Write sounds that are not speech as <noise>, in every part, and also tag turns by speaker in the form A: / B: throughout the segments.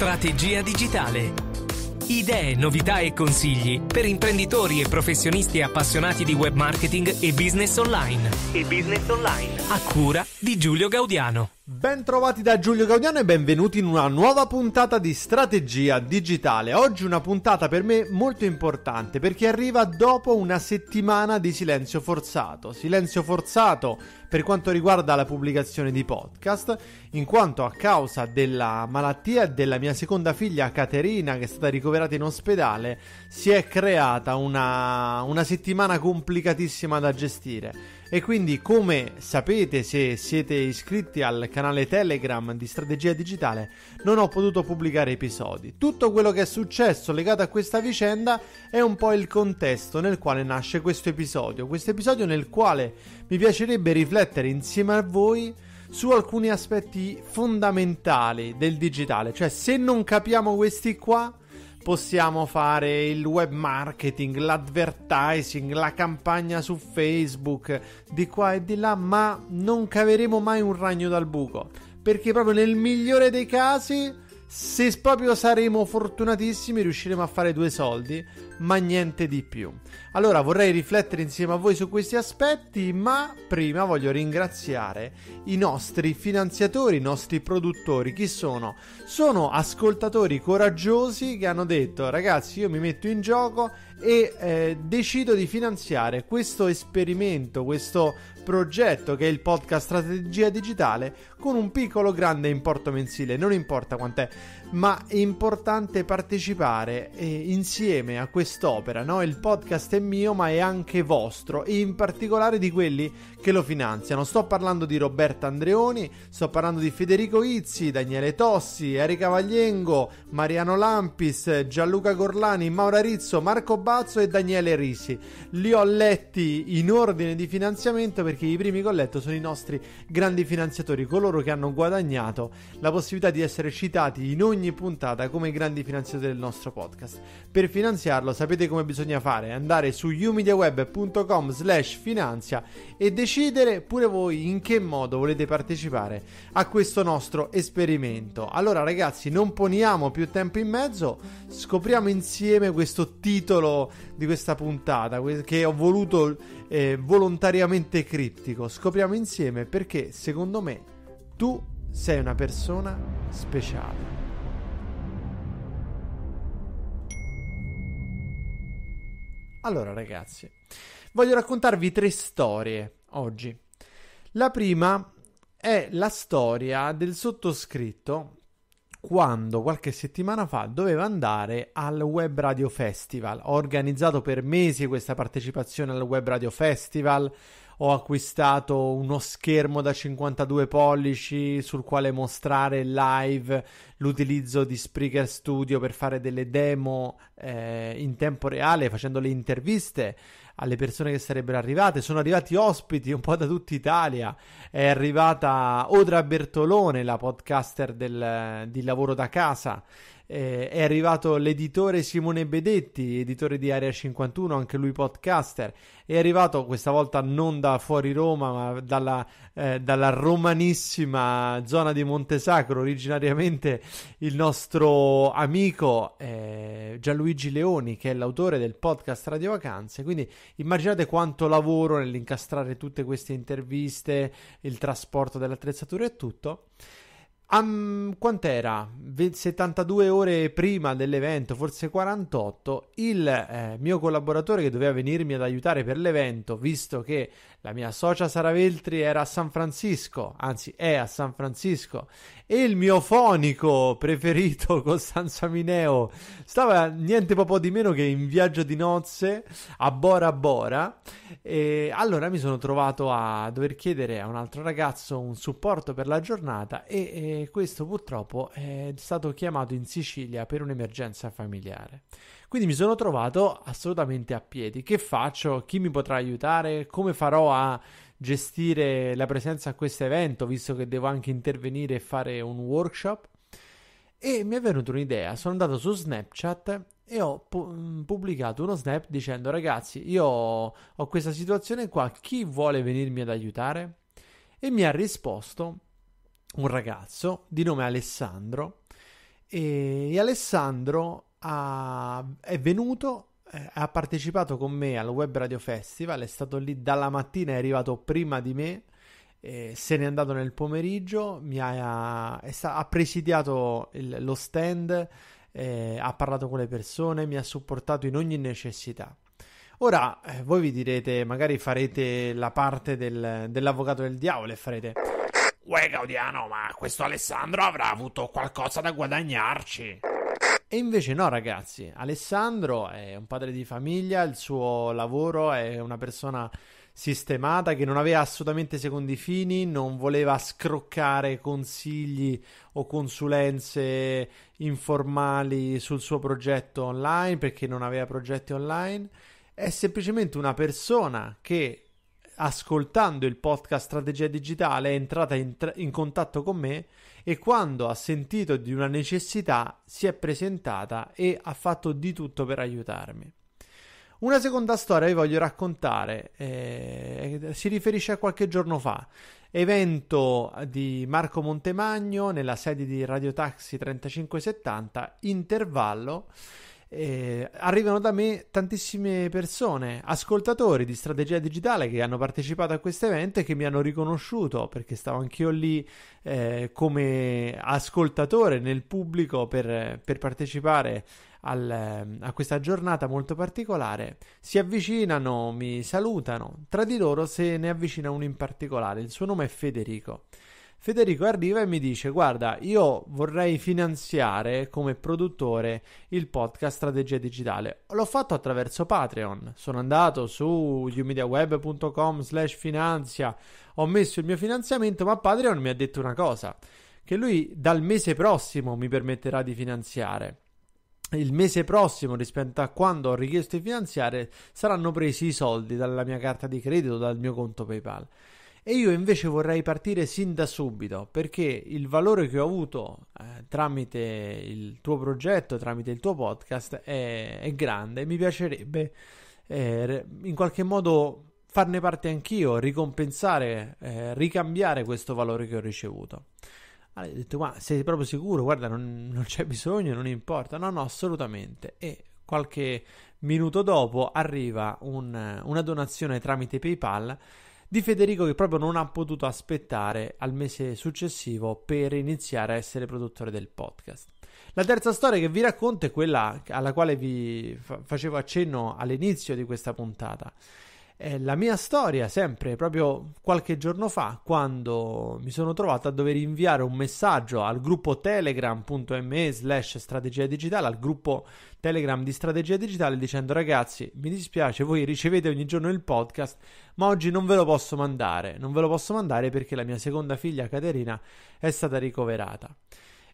A: Strategia digitale. Idee, novità e consigli per imprenditori e professionisti appassionati di web marketing e business online. E business online. A cura di Giulio Gaudiano. Bentrovati da Giulio Gaudiano e benvenuti in una nuova puntata di Strategia Digitale. Oggi una puntata per me molto importante perché arriva dopo una settimana di silenzio forzato. Silenzio forzato per quanto riguarda la pubblicazione di podcast, in quanto a causa della malattia della mia seconda figlia Caterina, che è stata ricoverata in ospedale, si è creata una, una settimana complicatissima da gestire. E quindi, come sapete, se siete iscritti al canale Telegram di Strategia Digitale, non ho potuto pubblicare episodi. Tutto quello che è successo legato a questa vicenda è un po' il contesto nel quale nasce questo episodio. Questo episodio nel quale mi piacerebbe riflettere insieme a voi su alcuni aspetti fondamentali del digitale. Cioè, se non capiamo questi qua, possiamo fare il web marketing, l'advertising, la campagna su Facebook, di qua e di là, ma non caveremo mai un ragno dal buco. Perché proprio nel migliore dei casi, se proprio saremo fortunatissimi, riusciremo a fare due soldi ma niente di più. Allora vorrei riflettere insieme a voi su questi aspetti, ma prima voglio ringraziare i nostri finanziatori, i nostri produttori. Chi sono? Sono ascoltatori coraggiosi che hanno detto ragazzi io mi metto in gioco e eh, decido di finanziare questo esperimento, questo progetto che è il podcast Strategia Digitale con un piccolo grande importo mensile, non importa quant'è ma è importante partecipare eh, insieme a quest'opera. No? Il podcast è mio, ma è anche vostro, e in particolare di quelli che lo finanziano. Sto parlando di Roberta Andreoni, sto parlando di Federico Izzi, Daniele Tossi, Erika Vagliengo, Mariano Lampis, Gianluca Gorlani, Maura Rizzo, Marco Bazzo e Daniele Risi. Li ho letti in ordine di finanziamento perché i primi che ho letto sono i nostri grandi finanziatori, coloro che hanno guadagnato la possibilità di essere citati in ogni puntata come i grandi finanziatori del nostro podcast. Per finanziarlo sapete come bisogna fare, andare su umediaweb.com slash finanzia e decidere decidere pure voi in che modo volete partecipare a questo nostro esperimento. Allora ragazzi, non poniamo più tempo in mezzo, scopriamo insieme questo titolo di questa puntata che ho voluto eh, volontariamente criptico. Scopriamo insieme perché secondo me tu sei una persona speciale. Allora ragazzi, voglio raccontarvi tre storie oggi. La prima è la storia del sottoscritto quando qualche settimana fa doveva andare al Web Radio Festival. Ho organizzato per mesi questa partecipazione al Web Radio Festival, ho acquistato uno schermo da 52 pollici sul quale mostrare live l'utilizzo di Spreaker Studio per fare delle demo eh, in tempo reale facendo le interviste alle persone che sarebbero arrivate. Sono arrivati ospiti un po' da tutta Italia. È arrivata Odra Bertolone, la podcaster del, di Lavoro da Casa, eh, è arrivato l'editore Simone Bedetti, editore di Area 51, anche lui podcaster. È arrivato questa volta non da fuori Roma, ma dalla, eh, dalla romanissima zona di Montesacro, originariamente il nostro amico eh, Gianluigi Leoni, che è l'autore del podcast Radio Vacanze. Quindi immaginate quanto lavoro nell'incastrare tutte queste interviste, il trasporto dell'attrezzatura e tutto. Um, quant'era? 72 ore prima dell'evento, forse 48, il eh, mio collaboratore che doveva venirmi ad aiutare per l'evento, visto che la mia socia Sara Veltri era a San Francisco, anzi è a San Francisco, e il mio fonico preferito <laughs> Costanza Mineo stava niente poco di meno che in viaggio di nozze a Bora Bora e allora mi sono trovato a dover chiedere a un altro ragazzo un supporto per la giornata e, e questo purtroppo è stato chiamato in Sicilia per un'emergenza familiare. Quindi mi sono trovato assolutamente a piedi. Che faccio? Chi mi potrà aiutare? Come farò a gestire la presenza a questo evento, visto che devo anche intervenire e fare un workshop. E mi è venuta un'idea, sono andato su Snapchat e ho pu- mm, pubblicato uno snap dicendo ragazzi io ho questa situazione qua, chi vuole venirmi ad aiutare? E mi ha risposto un ragazzo di nome Alessandro e Alessandro ha, è venuto eh, ha partecipato con me al Web Radio Festival, è stato lì dalla mattina, è arrivato prima di me, eh, se n'è andato nel pomeriggio, ha, sta, ha, presidiato il, lo stand, eh, ha parlato con le persone, mi ha supportato in ogni necessità. Ora eh, voi vi direte, magari farete la parte del, dell'avvocato del diavolo e farete... Uè Gaudiano, ma questo Alessandro avrà avuto qualcosa da guadagnarci. E invece no, ragazzi, Alessandro è un padre di famiglia, il suo lavoro è una persona sistemata che non aveva assolutamente secondi fini, non voleva scroccare consigli o consulenze informali sul suo progetto online perché non aveva progetti online. È semplicemente una persona che ascoltando il podcast Strategia Digitale è entrata in, tra- in contatto con me e quando ha sentito di una necessità si è presentata e ha fatto di tutto per aiutarmi. Una seconda storia vi voglio raccontare, eh, si riferisce a qualche giorno fa, evento di Marco Montemagno nella sede di Radio Taxi 3570, intervallo, eh, arrivano da me tantissime persone, ascoltatori di strategia digitale che hanno partecipato a questo evento e che mi hanno riconosciuto perché stavo anch'io lì eh, come ascoltatore nel pubblico per, per partecipare al, ehm, a questa giornata molto particolare. Si avvicinano, mi salutano, tra di loro se ne avvicina uno in particolare, il suo nome è Federico. Federico arriva e mi dice: Guarda, io vorrei finanziare come produttore il podcast Strategia Digitale. L'ho fatto attraverso Patreon. Sono andato su umediaweb.com slash finanzia, ho messo il mio finanziamento, ma Patreon mi ha detto una cosa: che lui dal mese prossimo mi permetterà di finanziare il mese prossimo rispetto a quando ho richiesto di finanziare saranno presi i soldi dalla mia carta di credito, dal mio conto PayPal. E io invece vorrei partire sin da subito perché il valore che ho avuto eh, tramite il tuo progetto, tramite il tuo podcast è, è grande e mi piacerebbe eh, in qualche modo farne parte anch'io, ricompensare, eh, ricambiare questo valore che ho ricevuto. Allora, ho detto, ma sei proprio sicuro? Guarda, non, non c'è bisogno, non importa. No, no, assolutamente. E qualche minuto dopo arriva un, una donazione tramite PayPal di Federico che proprio non ha potuto aspettare al mese successivo per iniziare a essere produttore del podcast. La terza storia che vi racconto è quella alla quale vi facevo accenno all'inizio di questa puntata eh, la mia storia, sempre proprio qualche giorno fa, quando mi sono trovato a dover inviare un messaggio al gruppo telegram.me slash strategia digitale, al gruppo telegram di strategia digitale, dicendo ragazzi, mi dispiace, voi ricevete ogni giorno il podcast, ma oggi non ve lo posso mandare, non ve lo posso mandare perché la mia seconda figlia Caterina è stata ricoverata.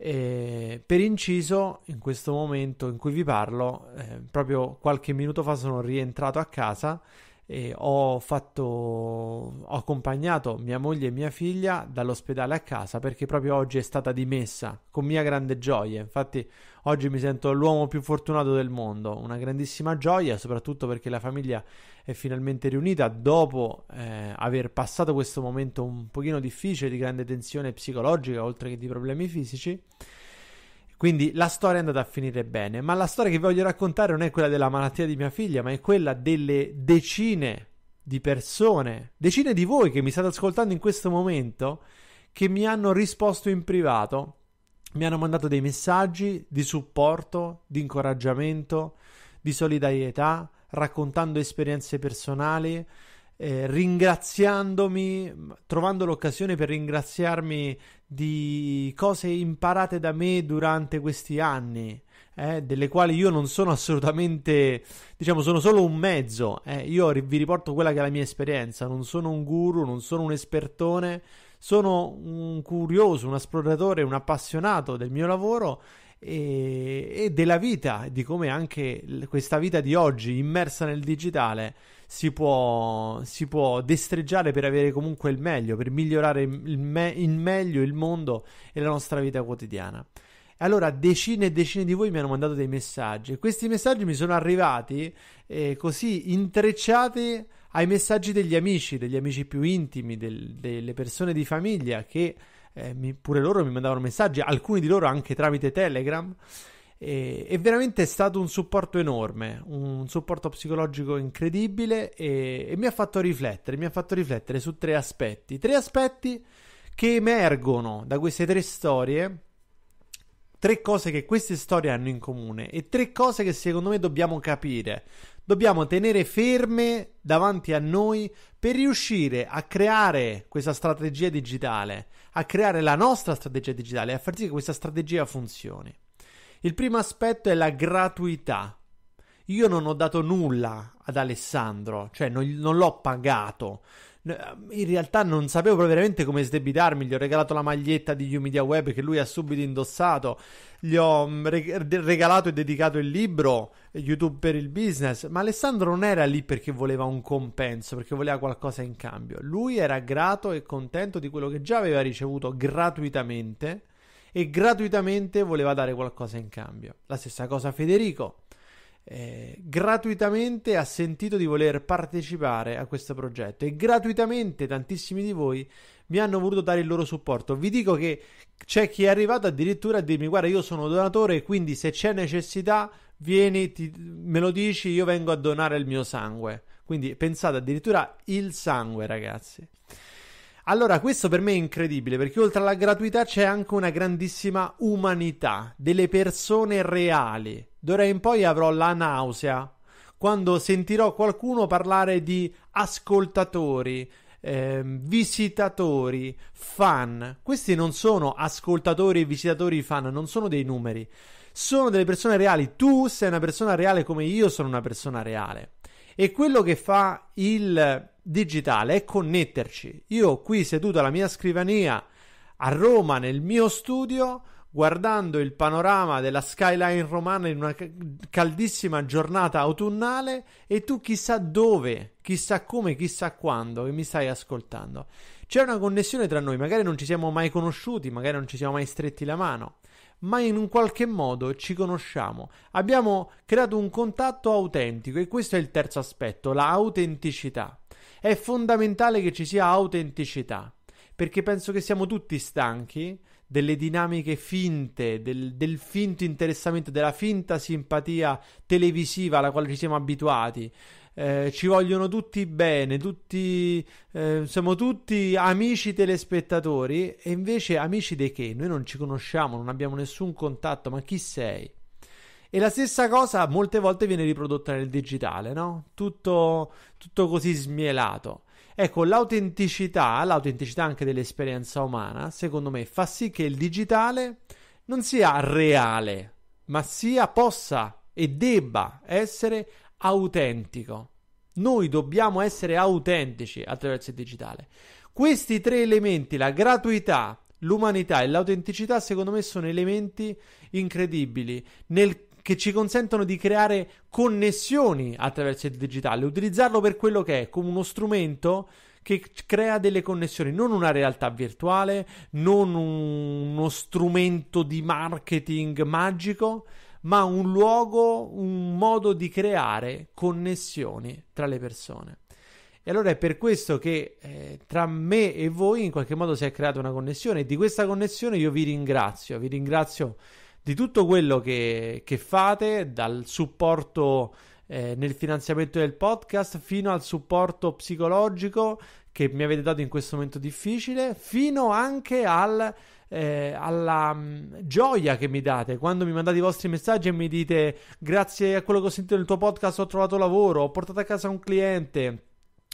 A: Eh, per inciso, in questo momento in cui vi parlo, eh, proprio qualche minuto fa sono rientrato a casa e ho, fatto, ho accompagnato mia moglie e mia figlia dall'ospedale a casa perché proprio oggi è stata dimessa con mia grande gioia. Infatti oggi mi sento l'uomo più fortunato del mondo, una grandissima gioia soprattutto perché la famiglia è finalmente riunita dopo eh, aver passato questo momento un pochino difficile di grande tensione psicologica oltre che di problemi fisici quindi la storia è andata a finire bene, ma la storia che voglio raccontare non è quella della malattia di mia figlia, ma è quella delle decine di persone, decine di voi che mi state ascoltando in questo momento, che mi hanno risposto in privato, mi hanno mandato dei messaggi di supporto, di incoraggiamento, di solidarietà, raccontando esperienze personali, eh, ringraziandomi, trovando l'occasione per ringraziarmi di cose imparate da me durante questi anni. Eh, delle quali io non sono assolutamente, diciamo, sono solo un mezzo. Eh. Io vi riporto quella che è la mia esperienza. Non sono un guru, non sono un espertone, sono un curioso, un esploratore, un appassionato del mio lavoro e, della vita, di come anche questa vita di oggi, immersa nel digitale, si può, si può destreggiare per avere comunque il meglio, per migliorare il, me- il meglio il mondo e la nostra vita quotidiana. Allora, decine e decine di voi mi hanno mandato dei messaggi e questi messaggi mi sono arrivati eh, così intrecciati ai messaggi degli amici, degli amici più intimi, del, delle persone di famiglia che eh, mi, pure loro mi mandavano messaggi, alcuni di loro anche tramite Telegram. E, e veramente stato un supporto enorme, un supporto psicologico incredibile e, e mi ha fatto riflettere, mi ha fatto riflettere su tre aspetti, tre aspetti che emergono da queste tre storie tre cose che queste storie hanno in comune e tre cose che secondo me dobbiamo capire. Dobbiamo tenere ferme davanti a noi per riuscire a creare questa strategia digitale, a creare la nostra strategia digitale e a far sì che questa strategia funzioni. Il primo aspetto è la gratuità. Io non ho dato nulla ad Alessandro, cioè non, non l'ho pagato. In realtà non sapevo veramente come sdebitarmi. Gli ho regalato la maglietta di Umedia Web che lui ha subito indossato. Gli ho mm, regalato e dedicato il libro YouTube per il business. Ma Alessandro non era lì perché voleva un compenso, perché voleva qualcosa in cambio. Lui era grato e contento di quello che già aveva ricevuto gratuitamente e gratuitamente voleva dare qualcosa in cambio. La stessa cosa Federico. Eh, gratuitamente ha sentito di voler partecipare a questo progetto e gratuitamente tantissimi di voi mi hanno voluto dare il loro supporto. Vi dico che c'è chi è arrivato addirittura a dirmi guarda io sono donatore quindi se c'è necessità vieni, ti, me lo dici, io vengo a donare il mio sangue. Quindi pensate addirittura il sangue ragazzi. Allora, questo per me è incredibile perché oltre alla gratuità c'è anche una grandissima umanità delle persone reali. D'ora in poi avrò la nausea quando sentirò qualcuno parlare di ascoltatori, eh, visitatori, fan. Questi non sono ascoltatori, visitatori, fan, non sono dei numeri. Sono delle persone reali. Tu sei una persona reale come io sono una persona reale. E quello che fa il digitale e connetterci. Io qui seduto alla mia scrivania a Roma nel mio studio guardando il panorama della skyline romana in una caldissima giornata autunnale e tu chissà dove, chissà come, chissà quando e mi stai ascoltando. C'è una connessione tra noi, magari non ci siamo mai conosciuti, magari non ci siamo mai stretti la mano, ma in un qualche modo ci conosciamo. Abbiamo creato un contatto autentico e questo è il terzo aspetto, la autenticità è fondamentale che ci sia autenticità, perché penso che siamo tutti stanchi delle dinamiche finte, del, del, finto interessamento, della finta simpatia televisiva alla quale ci siamo abituati. Eh, ci vogliono tutti bene, tutti, eh, siamo tutti amici telespettatori e invece amici di che? Noi non ci conosciamo, non abbiamo nessun contatto, ma chi sei? E la stessa cosa molte volte viene riprodotta nel digitale, no? Tutto, tutto così smielato. Ecco, l'autenticità, l'autenticità anche dell'esperienza umana, secondo me, fa sì che il digitale non sia reale, ma sia, possa e debba essere autentico. Noi dobbiamo essere autentici attraverso il digitale. Questi tre elementi, la gratuità, l'umanità e l'autenticità, secondo me sono elementi incredibili nel che ci consentono di creare connessioni attraverso il digitale, utilizzarlo per quello che è, come uno strumento che crea delle connessioni, non una realtà virtuale, non uno strumento di marketing magico, ma un luogo, un modo di creare connessioni tra le persone. E allora è per questo che eh, tra me e voi in qualche modo si è creata una connessione e di questa connessione io vi ringrazio, vi ringrazio di tutto quello che, che fate, dal supporto eh, nel finanziamento del podcast fino al supporto psicologico che mi avete dato in questo momento difficile, fino anche al, eh, alla mh, mm, gioia che mi date quando mi mandate i vostri messaggi e mi dite grazie a quello che ho sentito nel tuo podcast ho trovato lavoro, ho portato a casa un cliente.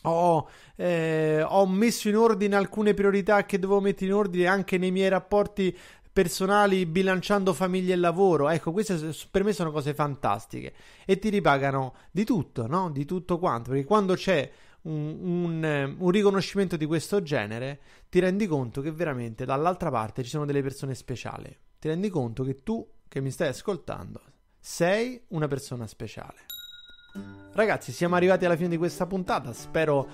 A: Ho, eh, ho, messo in ordine alcune priorità che dovevo mettere in ordine anche nei miei rapporti personali bilanciando famiglia e lavoro. Ecco, queste per me sono cose fantastiche e ti ripagano di tutto, no? Di tutto quanto, perché quando c'è un, un, un, riconoscimento di questo genere, ti rendi conto che veramente dall'altra parte ci sono delle persone speciali. Ti rendi conto che tu, che mi stai ascoltando, sei una persona speciale. Ragazzi, siamo arrivati alla fine di questa puntata. Spero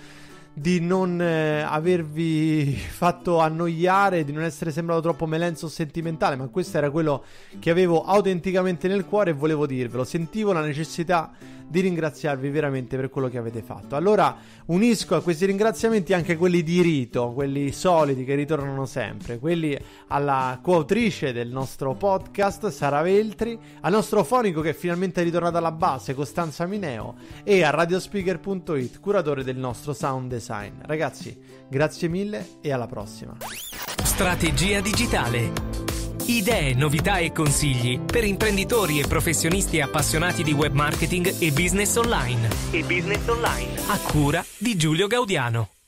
A: di non eh, avervi fatto annoiare, di non essere sembrato troppo melenzo o sentimentale, ma questo era quello che avevo autenticamente nel cuore e volevo dirvelo. Sentivo la necessità di ringraziarvi veramente per quello che avete fatto. Allora unisco a questi ringraziamenti anche quelli di rito, quelli soliti che ritornano sempre, quelli alla coautrice del nostro podcast, Sara Veltri, al nostro fonico che è finalmente è ritornato alla base, Costanza Mineo, e a radiospeaker.it, curatore del nostro sound design. Ragazzi, grazie mille e alla prossima. Strategia digitale. Idee, novità e consigli per imprenditori e professionisti appassionati di web marketing e business online. E business online. A cura di Giulio Gaudiano.